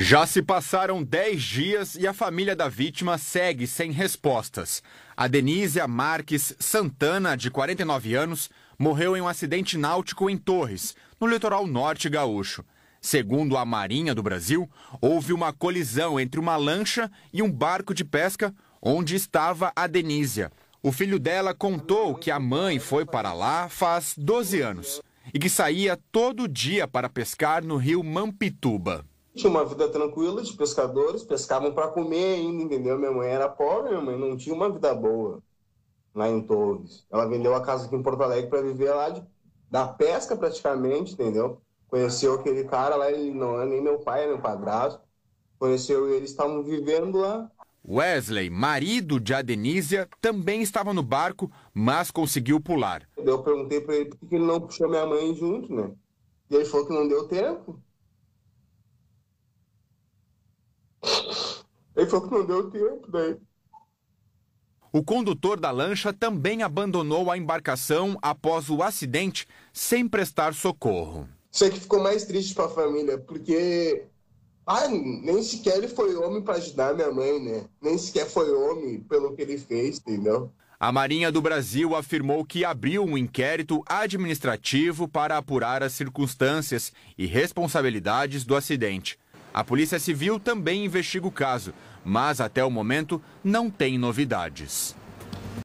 Já se passaram 10 dias e a família da vítima segue sem respostas. A Denísia Marques Santana, de 49 anos, morreu em um acidente náutico em Torres, no litoral norte gaúcho. Segundo a Marinha do Brasil, houve uma colisão entre uma lancha e um barco de pesca onde estava a Denísia. O filho dela contou que a mãe foi para lá faz 12 anos e que saía todo dia para pescar no rio Mampituba tinha uma vida tranquila de pescadores, pescavam para comer ainda, entendeu? Minha mãe era pobre, minha mãe não tinha uma vida boa lá em Torres. Ela vendeu a casa aqui em Porto Alegre para viver lá de, da pesca praticamente, entendeu? Conheceu aquele cara lá, ele não é nem meu pai, é meu padrasto. Conheceu eles estavam vivendo lá. Wesley, marido de Adenísia, também estava no barco, mas conseguiu pular. Eu perguntei para ele por que ele não puxou minha mãe junto, né? E ele falou que não deu tempo. só que não deu tempo daí. O condutor da lancha também abandonou a embarcação após o acidente, sem prestar socorro. Isso que ficou mais triste para a família, porque ah, nem sequer ele foi homem para ajudar minha mãe, né? Nem sequer foi homem pelo que ele fez, entendeu? A Marinha do Brasil afirmou que abriu um inquérito administrativo para apurar as circunstâncias e responsabilidades do acidente. A Polícia Civil também investiga o caso, mas até o momento não tem novidades.